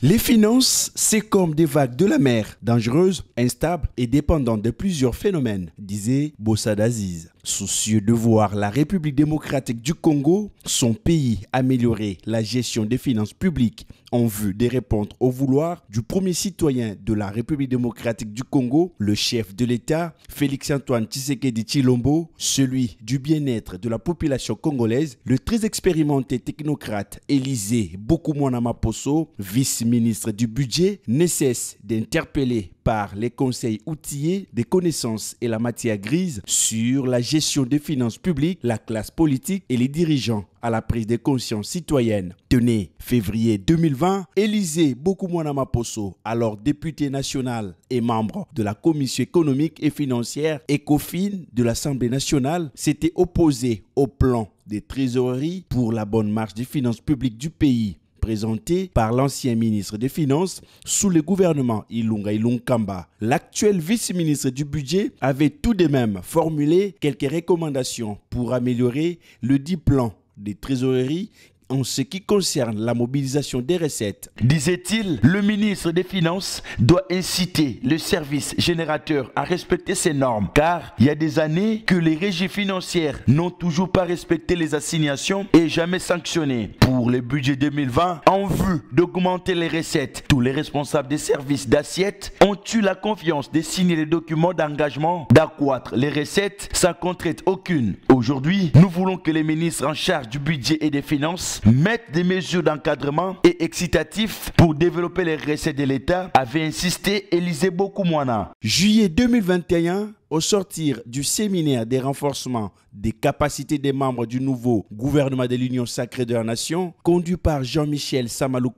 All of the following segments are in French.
Les finances, c'est comme des vagues de la mer, dangereuses, instables et dépendantes de plusieurs phénomènes, disait Bossa Aziz. Soucieux de voir la République démocratique du Congo, son pays améliorer la gestion des finances publiques en vue de répondre aux vouloirs du premier citoyen de la République démocratique du Congo, le chef de l'État, Félix-Antoine Tshisekedi Chilombo, celui du bien-être de la population congolaise, le très expérimenté technocrate Élisée Bokoumouana Maposo, vice-ministre du budget, ne cesse d'interpeller par les conseils outillés des connaissances et la matière grise sur la gestion des finances publiques, la classe politique et les dirigeants à la prise de conscience citoyenne. Tenez, février 2020, Élisée moins Maposo, alors député national et membre de la Commission économique et financière ECOFIN de l'Assemblée nationale, s'était opposé au plan des trésoreries pour la bonne marche des finances publiques du pays présenté par l'ancien ministre des Finances sous le gouvernement Ilunga Kamba. L'actuel vice-ministre du Budget avait tout de même formulé quelques recommandations pour améliorer le dit plan des trésoreries en ce qui concerne la mobilisation des recettes. Disait-il, le ministre des Finances doit inciter le service générateur à respecter ses normes, car il y a des années que les régies financières n'ont toujours pas respecté les assignations et jamais sanctionné Pour le budget 2020, en vue d'augmenter les recettes, tous les responsables des services d'assiette ont eu la confiance de signer les documents d'engagement d'accroître les recettes sans contrainte aucune. Aujourd'hui, nous voulons que les ministres en charge du budget et des finances mettre des mesures d'encadrement et excitatifs pour développer les recettes de l'État, avait insisté Élisée Bokoumouana. Juillet 2021, au sortir du séminaire des renforcements des capacités des membres du nouveau gouvernement de l'Union sacrée de la nation, conduit par Jean-Michel Samalou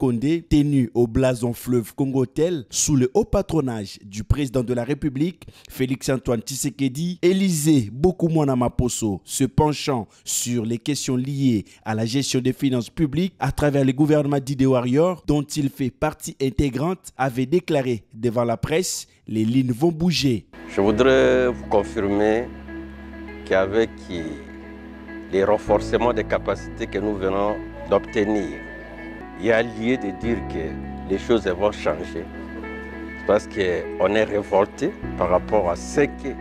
tenu au blason fleuve Congo-Tel, sous le haut patronage du président de la République, Félix-Antoine Tshisekedi, Élisée Maposo, se penchant sur les questions liées à la gestion des finances publiques à travers le gouvernement Warrior, dont il fait partie intégrante, avait déclaré devant la presse les lignes vont bouger. Je voudrais vous confirmer qu'avec les renforcements des capacités que nous venons d'obtenir, il y a lieu de dire que les choses vont changer. Parce qu'on est révolté par rapport à ce qui,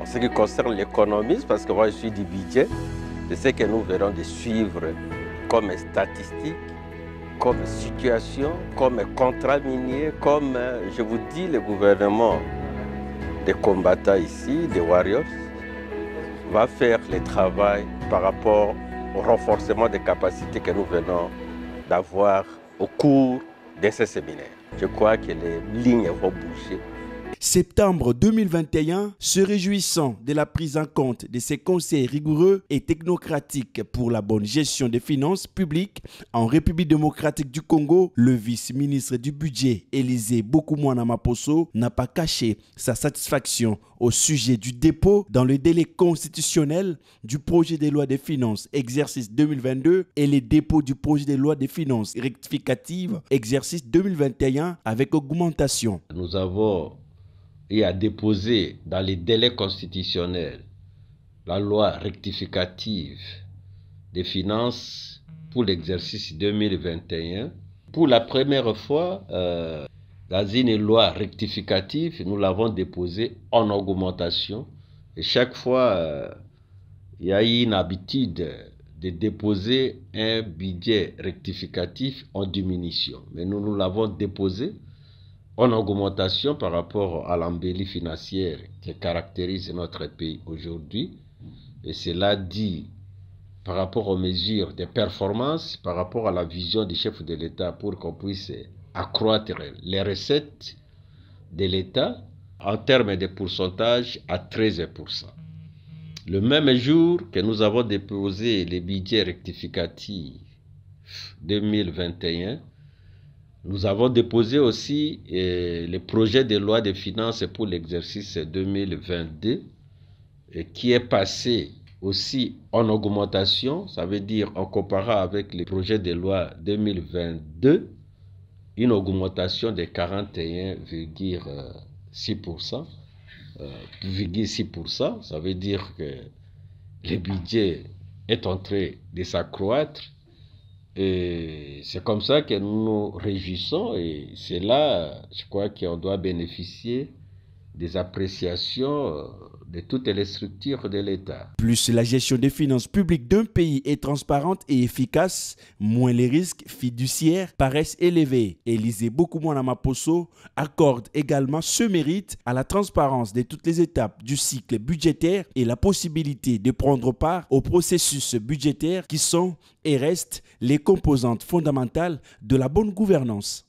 en ce qui concerne l'économie, parce que moi je suis du budget, de ce que nous venons de suivre comme statistique comme situation, comme contrat minier, comme, euh, je vous dis, le gouvernement des combattants ici, des warriors, va faire le travail par rapport au renforcement des capacités que nous venons d'avoir au cours de ce séminaire. Je crois que les lignes vont bouger septembre 2021, se réjouissant de la prise en compte de ces conseils rigoureux et technocratiques pour la bonne gestion des finances publiques en République démocratique du Congo, le vice-ministre du budget Élisée Bokoumouana Maposo n'a pas caché sa satisfaction au sujet du dépôt dans le délai constitutionnel du projet de loi des finances exercice 2022 et les dépôts du projet de loi des finances rectificatives exercice 2021 avec augmentation. Nous avons et a déposé dans les délais constitutionnels la loi rectificative des finances pour l'exercice 2021. Pour la première fois, euh, dans une loi rectificative, nous l'avons déposée en augmentation. Et chaque fois, euh, il y a eu une habitude de déposer un budget rectificatif en diminution. Mais nous, nous l'avons déposé en augmentation par rapport à l'embellie financière qui caractérise notre pays aujourd'hui. Et cela dit, par rapport aux mesures de performance, par rapport à la vision du chef de l'État pour qu'on puisse accroître les recettes de l'État en termes de pourcentage à 13%. Le même jour que nous avons déposé les budgets rectificatifs 2021, nous avons déposé aussi euh, le projet de loi de finances pour l'exercice 2022 euh, qui est passé aussi en augmentation, ça veut dire en comparant avec le projet de loi 2022, une augmentation de 41,6%. 6%, euh, ça veut dire que le budget est en train de s'accroître et c'est comme ça que nous nous réjouissons et c'est là, je crois, qu'on doit bénéficier des appréciations euh, de toutes les structures de l'État. Plus la gestion des finances publiques d'un pays est transparente et efficace, moins les risques fiduciaires paraissent élevés. Élisée la Maposo accorde également ce mérite à la transparence de toutes les étapes du cycle budgétaire et la possibilité de prendre part au processus budgétaire qui sont et restent les composantes fondamentales de la bonne gouvernance.